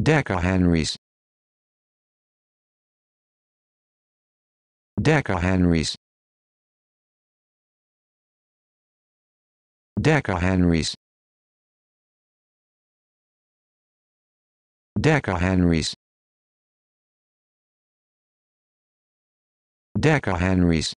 Deca Henry's. Deca Henry's. Deca Henry's. Deca Henry's. Deca Henry's.